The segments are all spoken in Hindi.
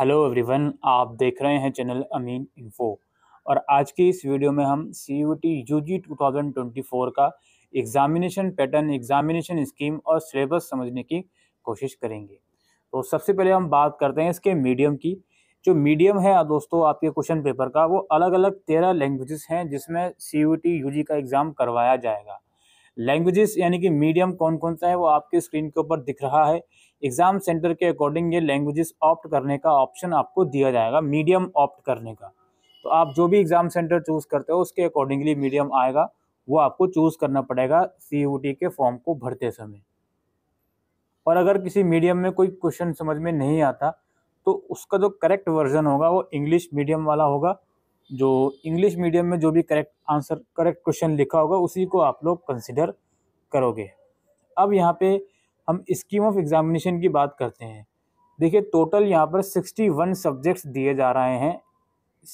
हेलो एवरीवन आप देख रहे हैं चैनल अमीन इन्फो और आज की इस वीडियो में हम C U T U G two thousand twenty four का एग्ज़ामिनेशन पैटर्न एग्ज़ामिनेशन स्कीम और सिलेबस समझने की कोशिश करेंगे तो सबसे पहले हम बात करते हैं इसके मीडियम की जो मीडियम है दोस्तों आपके क्वेश्चन पेपर का वो अलग अलग तेरह लैंग्वेजेस हैं जिसमें C U T U G का एग्ज़ाम करवाया जाएगा लैंग्वेजेस यानी कि मीडियम कौन कौन सा है वो आपके स्क्रीन के ऊपर दिख रहा है एग्ज़ाम सेंटर के अकॉर्डिंग ये लैंग्वेजेस ऑप्ट करने का ऑप्शन आपको दिया जाएगा मीडियम ऑप्ट करने का तो आप जो भी एग्ज़ाम सेंटर चूज़ करते हो उसके अकॉर्डिंगली मीडियम आएगा वो आपको चूज़ करना पड़ेगा सी के फॉर्म को भरते समय और अगर किसी मीडियम में कोई क्वेश्चन समझ में नहीं आता तो उसका जो करेक्ट वर्जन होगा वो इंग्लिश मीडियम वाला होगा जो इंग्लिश मीडियम में जो भी करेक्ट आंसर करेक्ट क्वेश्चन लिखा होगा उसी को आप लोग कंसिडर करोगे अब यहाँ पे हम स्कीम ऑफ एग्जामिनेशन की बात करते हैं देखिए टोटल यहाँ पर 61 सब्जेक्ट्स दिए जा रहे हैं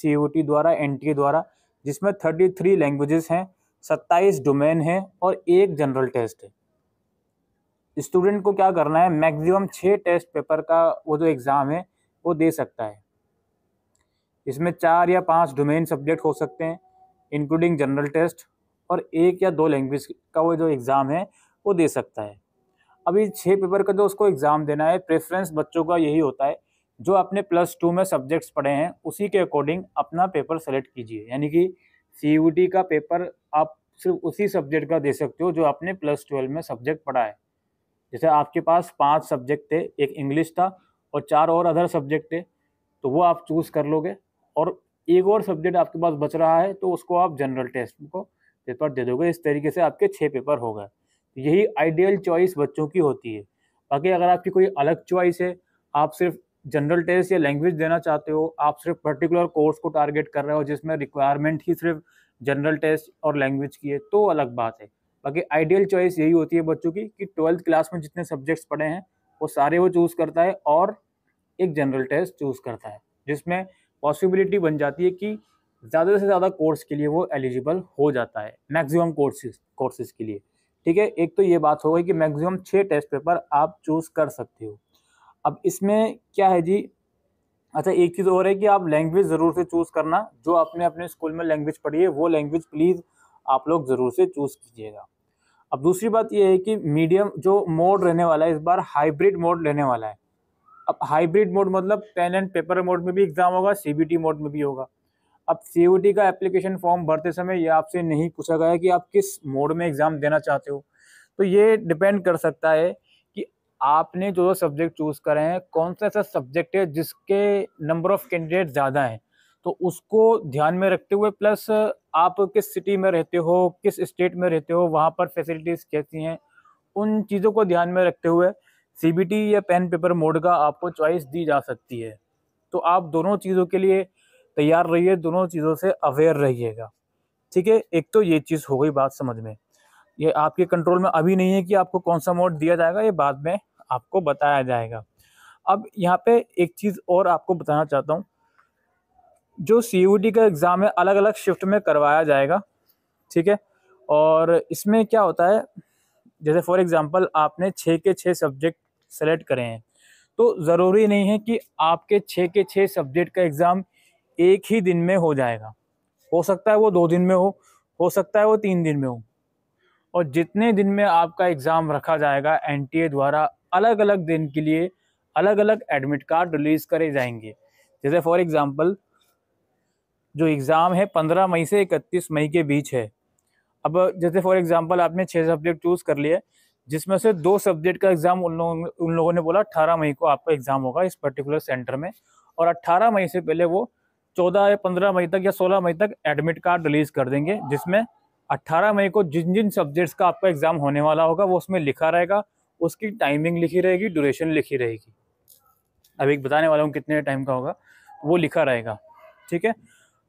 सी द्वारा एन द्वारा जिसमें 33 लैंग्वेजेस हैं 27 डोमेन हैं और एक जनरल टेस्ट है स्टूडेंट को क्या करना है मैक्सिमम छः टेस्ट पेपर का वो जो एग्ज़ाम है वो दे सकता है इसमें चार या पांच डोमेन सब्जेक्ट हो सकते हैं इंक्लूडिंग जनरल टेस्ट और एक या दो लैंग्वेज का वो जो एग्ज़ाम है वो दे सकता है अभी छः पेपर का जो उसको एग्ज़ाम देना है प्रेफरेंस बच्चों का यही होता है जो अपने प्लस टू में सब्जेक्ट्स पढ़े हैं उसी के अकॉर्डिंग अपना पेपर सेलेक्ट कीजिए यानी कि सी का पेपर आप सिर्फ उसी सब्जेक्ट का दे सकते हो जो आपने प्लस ट्वेल्व में सब्जेक्ट पढ़ा है जैसे आपके पास पांच सब्जेक्ट थे एक इंग्लिश था और चार और अदर सब्जेक्ट थे तो वो आप चूज़ कर लोगे और एक और सब्जेक्ट आपके पास बच रहा है तो उसको आप जनरल टेस्ट को पेपर दे दोगे इस तरीके से आपके छः पेपर हो गए यही आइडियल चॉइस बच्चों की होती है बाकी अगर आपकी कोई अलग चॉइस है आप सिर्फ जनरल टेस्ट या लैंग्वेज देना चाहते हो आप सिर्फ पर्टिकुलर कोर्स को टारगेट कर रहे हो जिसमें रिक्वायरमेंट ही सिर्फ जनरल टेस्ट और लैंग्वेज की है तो अलग बात है बाकी आइडियल चॉइस यही होती है बच्चों की कि ट्वेल्थ क्लास में जितने सब्जेक्ट्स पढ़े हैं वो सारे वो चूज़ करता है और एक जनरल टेस्ट चूज़ करता है जिसमें पॉसिबिलिटी बन जाती है कि ज़्यादा से ज़्यादा कोर्स के लिए वो एलिजिबल हो जाता है मैक्सिमम कोर्सेज कोर्सेज के लिए ठीक है एक तो ये बात हो गई कि मैक्सिमम छः टेस्ट पेपर आप चूज़ कर सकते हो अब इसमें क्या है जी अच्छा एक चीज़ और है कि आप लैंग्वेज ज़रूर से चूज़ करना जो आपने अपने स्कूल में लैंग्वेज पढ़ी है वो लैंग्वेज प्लीज़ आप लोग ज़रूर से चूज़ कीजिएगा अब दूसरी बात यह है कि मीडियम जो मोड रहने वाला है इस बार हाइब्रिड मोड रहने वाला है अब हाइब्रिड मोड मतलब पेन एंड पेपर मोड में भी एग्ज़ाम होगा सी मोड में भी होगा अब सी का एप्लीकेशन फॉर्म भरते समय ये आपसे नहीं पूछा गया कि आप किस मोड में एग्ज़ाम देना चाहते हो तो ये डिपेंड कर सकता है कि आपने जो जो सब्जेक्ट चूज़ करे हैं कौन सा ऐसा सब्जेक्ट है जिसके नंबर ऑफ़ कैंडिडेट ज़्यादा हैं तो उसको ध्यान में रखते हुए प्लस आप किस सिटी में रहते हो किस स्टेट में रहते हो वहाँ पर फैसिलिटीज़ कैसी हैं उन चीज़ों को ध्यान में रखते हुए सी या पेन पेपर मोड का आपको चॉइस दी जा सकती है तो आप दोनों चीज़ों के लिए तैयार रहिए दोनों चीज़ों से अवेयर रहिएगा ठीक है एक तो ये चीज़ हो गई बात समझ में ये आपके कंट्रोल में अभी नहीं है कि आपको कौन सा मोड दिया जाएगा ये बाद में आपको बताया जाएगा अब यहाँ पे एक चीज़ और आपको बताना चाहता हूँ जो सी का एग्ज़ाम है अलग अलग शिफ्ट में करवाया जाएगा ठीक है और इसमें क्या होता है जैसे फॉर एग्ज़ाम्पल आपने छः के छः सब्जेक्ट सेलेक्ट करे हैं तो ज़रूरी नहीं है कि आपके छः के छः सब्जेक्ट का एग्ज़ाम एक ही दिन में हो जाएगा हो सकता है वो दो दिन में हो हो सकता है वो तीन दिन में हो और जितने दिन में आपका एग्ज़ाम रखा जाएगा एन द्वारा अलग अलग दिन के लिए अलग अलग एडमिट कार्ड रिलीज़ करे जाएंगे जैसे फॉर एग्ज़ाम्पल जो एग्ज़ाम है पंद्रह मई से इकतीस मई के बीच है अब जैसे फॉर एग्ज़ाम्पल आपने छः सब्जेक्ट चूज़ कर लिए जिसमें से दो सब्जेक्ट का एग्ज़ाम उन लोगों उन लोगों ने बोला अट्ठारह मई को आपका एग्ज़ाम होगा इस पर्टिकुलर सेंटर में और अट्ठारह मई से पहले वो चौदह या पंद्रह मई तक या सोलह मई तक एडमिट कार्ड रिलीज कर देंगे जिसमें अट्ठारह मई को जिन जिन सब्जेक्ट्स का आपका एग्जाम होने वाला होगा वो उसमें लिखा रहेगा उसकी टाइमिंग लिखी रहेगी ड्यूरेशन लिखी रहेगी अब एक बताने वाला हूँ कितने टाइम का होगा वो लिखा रहेगा ठीक है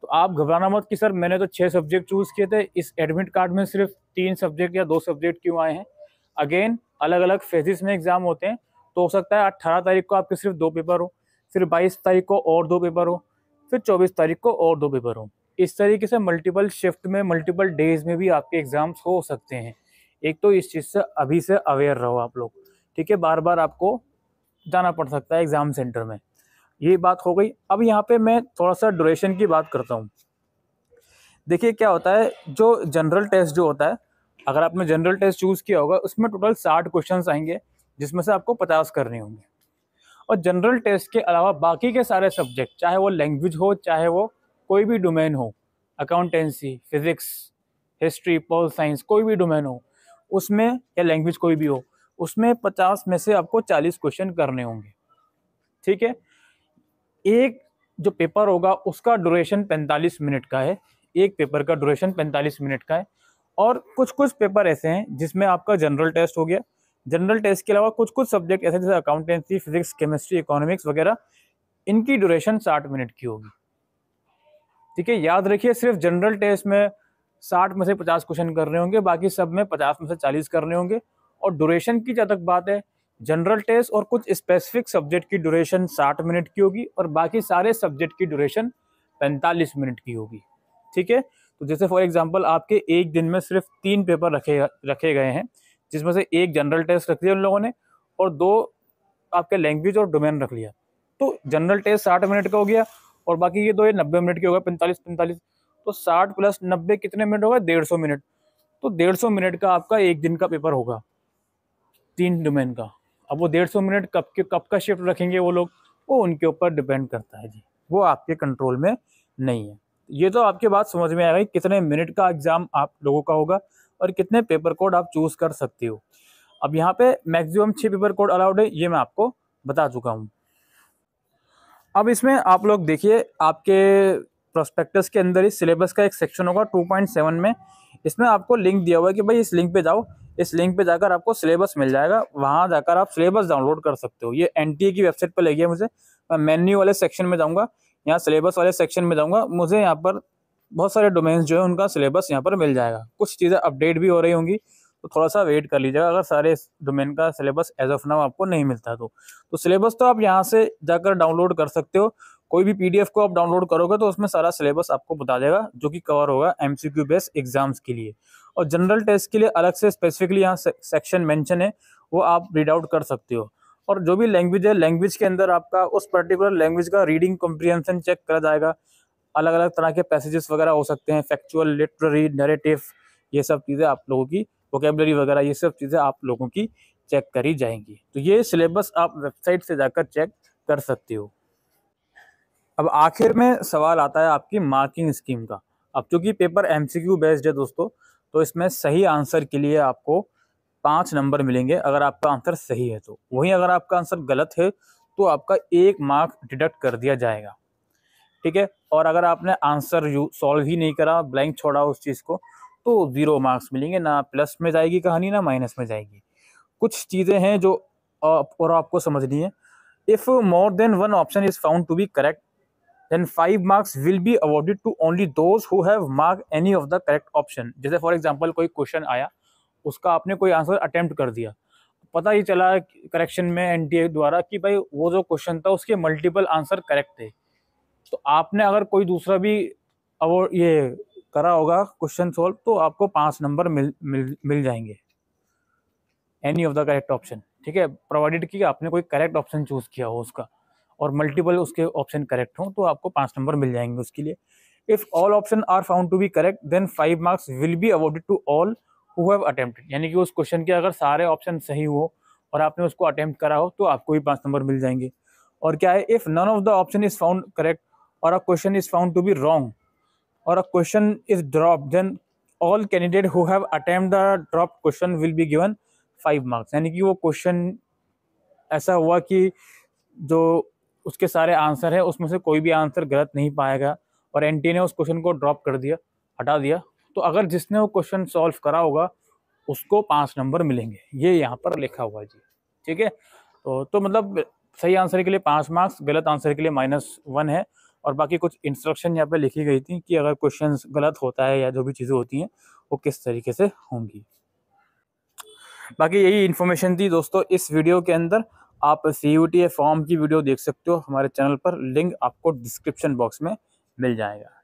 तो आप घबराना मत कि सर मैंने तो छः सब्जेक्ट चूज़ किए थे इस एडमिट कार्ड में सिर्फ तीन सब्जेक्ट या दो सब्जेक्ट क्यों आए हैं अगेन अलग अलग फेजिस में एग्ज़ाम होते हैं तो हो सकता है अट्ठारह तारीख को आपके सिर्फ दो पेपर हो फिर बाईस तारीख को और दो पेपर हो फिर चौबीस तारीख को और दो पेपर हों इस तरीके से मल्टीपल शिफ्ट में मल्टीपल डेज में भी आपके एग्ज़ाम्स हो सकते हैं एक तो इस चीज़ से अभी से अवेयर रहो आप लोग ठीक है बार बार आपको जाना पड़ सकता है एग्ज़ाम सेंटर में ये बात हो गई अब यहाँ पे मैं थोड़ा सा ड्यूरेशन की बात करता हूँ देखिए क्या होता है जो जनरल टेस्ट जो होता है अगर आपने जनरल टेस्ट चूज़ किया होगा उसमें टोटल साठ क्वेश्चन आएंगे जिसमें से आपको पचास करने होंगे और जनरल टेस्ट के अलावा बाकी के सारे सब्जेक्ट चाहे वो लैंग्वेज हो चाहे वो कोई भी डोमेन हो accountancy physics history pol science कोई भी डोमेन हो उसमें या लैंग्वेज कोई भी हो उसमें पचास में से आपको चालीस क्वेश्चन करने होंगे ठीक है एक जो पेपर होगा उसका ड्यूरेशन पैंतालीस मिनट का है एक पेपर का ड्यूरेशन पैंतालीस मिनट का है और कुछ कुछ पेपर ऐसे हैं जिसमें आपका जनरल टेस्ट हो गया जनरल टेस्ट के अलावा कुछ कुछ सब्जेक्ट ऐसे जैसे अकाउंटेंसी फिजिक्स केमिस्ट्री इकोनॉमिक्स वगैरह इनकी ड्यूरेशन साठ मिनट की होगी ठीक है याद रखिए सिर्फ जनरल टेस्ट में साठ में से पचास क्वेश्चन करने होंगे बाकी सब में पचास में से चालीस करने होंगे और ड्यूरेशन की जहाँ तक बात है जनरल टेस्ट और कुछ स्पेसिफिक सब्जेक्ट की ड्यूरेशन साठ मिनट की होगी और बाकी सारे सब्जेक्ट की ड्यूरेशन पैंतालीस मिनट की होगी ठीक है तो जैसे फॉर एग्जाम्पल आपके एक दिन में सिर्फ तीन पेपर रखे रखे गए हैं जिसमें से एक जनरल टेस्ट रख लिया उन लोगों ने और दो आपके लैंग्वेज और डोमेन रख लिया तो जनरल टेस्ट साठ मिनट का हो गया और बाकी ये दो ये नब्बे मिनट के हो गए पैंतालीस पैंतालीस तो साठ प्लस नब्बे कितने मिनट हो गए डेढ़ सौ मिनट तो डेढ़ सौ मिनट का आपका एक दिन का पेपर होगा तीन डोमेन का अब वो डेढ़ सौ मिनट कब के कब का शिफ्ट रखेंगे वो लोग वो उनके ऊपर डिपेंड करता है जी वो आपके कंट्रोल में नहीं है ये तो आपके बात समझ में आएगा कितने मिनट का एग्ज़ाम आप लोगों का होगा और कितने पेपर कोड आप चूज़ कर सकते हो अब यहाँ पे मैक्सिमम छः पेपर कोड अलाउड है ये मैं आपको बता चुका हूँ अब इसमें आप लोग देखिए आपके प्रोस्पेक्टस के अंदर ही सिलेबस का एक सेक्शन होगा टू में इसमें आपको लिंक दिया हुआ है कि भाई इस लिंक पर जाओ इस लिंक पे जाकर आपको सिलेबस मिल जाएगा वहाँ जाकर आप सिलेबस डाउनलोड कर सकते हो ये एन की वेबसाइट पर ले गया मुझे मैं मेन्यू वाले सेक्शन में जाऊँगा यहाँ सिलेबस वाले सेक्शन में जाऊँगा मुझे यहाँ पर बहुत सारे डोमेन्स जो है उनका सिलेबस यहाँ पर मिल जाएगा कुछ चीज़ें अपडेट भी हो रही होंगी तो थोड़ा सा वेट कर लीजिएगा अगर सारे डोमेन का सिलेबस एज ऑफ नाउ आपको नहीं मिलता तो तो सिलेबस तो आप यहाँ से जाकर डाउनलोड कर सकते हो कोई भी पीडीएफ को आप डाउनलोड करोगे तो उसमें सारा सिलेबस आपको बता देगा जो कि कवर होगा एमसीक्यू बेस्ड एग्जाम्स के लिए और जनरल टेस्ट के लिए अलग से स्पेसिफिकली यहाँ सेक्शन मैंशन है वो आप रीड आउट कर सकते हो और जो भी लैंग्वेज है लैंग्वेज के अंदर आपका उस पर्टिकुलर लैंग्वेज का रीडिंग कॉम्प्रिहेंशन चेक करा जाएगा अलग अलग तरह के पैसेजेस वगैरह हो सकते हैं फैक्चुअल लिटरेरी नरेटिव ये सब चीज़ें आप लोगों की वोकेबलरी वगैरह ये सब चीज़ें आप लोगों की चेक करी जाएंगी तो ये सिलेबस आप वेबसाइट से जाकर चेक कर सकते हो अब आखिर में सवाल आता है आपकी मार्किंग स्कीम का अब चूँकि पेपर एम बेस्ड है दोस्तों तो इसमें सही आंसर के लिए आपको पाँच नंबर मिलेंगे अगर आपका आंसर सही है तो वहीं अगर आपका आंसर गलत है तो आपका एक मार्क डिडक्ट कर दिया जाएगा ठीक है और अगर आपने आंसर यू सॉल्व ही नहीं करा ब्लैंक छोड़ा उस चीज़ को तो ज़ीरो मार्क्स मिलेंगे ना प्लस में जाएगी कहानी ना माइनस में जाएगी कुछ चीज़ें हैं जो आप और आपको समझनी है if more than one option is found to be correct then five marks will be awarded to only those who have mark any of the correct option जैसे फॉर एग्जाम्पल कोई क्वेश्चन आया उसका आपने कोई आंसर अटैम्प्ट कर दिया पता ही चला करेक्शन में एन द्वारा कि भाई वो जो क्वेश्चन था उसके मल्टीपल आंसर करेक्ट थे तो आपने अगर कोई दूसरा भी अवॉर्ड ये करा होगा क्वेश्चन सॉल्व तो आपको पाँच नंबर मिल मिल मिल जाएंगे any of the correct option ठीक है प्रोवाइडेड कि आपने कोई करेक्ट ऑप्शन चूज किया हो उसका और मल्टीपल उसके ऑप्शन करेक्ट हों तो आपको पाँच नंबर मिल जाएंगे उसके लिए if all option are found to be correct then five marks will be awarded to all who have attempted यानी कि उस क्वेश्चन के अगर सारे ऑप्शन सही हो और आपने उसको अटैम्प्ट करा हो तो आपको भी पाँच नंबर मिल जाएंगे और क्या है if none of the option is found correct और a question is found to be wrong और a question is drop then all candidate who have attempt the drop question will be given five marks यानी कि वो क्वेश्चन ऐसा हुआ कि जो उसके सारे आंसर है उसमें से कोई भी आंसर गलत नहीं पाएगा और एन ने उस क्वेश्चन को ड्रॉप कर दिया हटा दिया तो अगर जिसने वो क्वेश्चन सॉल्व करा होगा उसको पाँच नंबर मिलेंगे ये यहाँ पर लिखा हुआ जी ठीक है तो तो मतलब सही आंसर के लिए पाँच मार्क्स गलत आंसर के लिए माइनस वन है और बाकी कुछ इंस्ट्रक्शन यहाँ पे लिखी गई थी कि अगर क्वेश्चन गलत होता है या जो भी चीज़ें होती हैं वो किस तरीके से होंगी बाकी यही इन्फॉर्मेशन थी दोस्तों इस वीडियो के अंदर आप सी यू फॉर्म की वीडियो देख सकते हो हमारे चैनल पर लिंक आपको डिस्क्रिप्शन बॉक्स में मिल जाएगा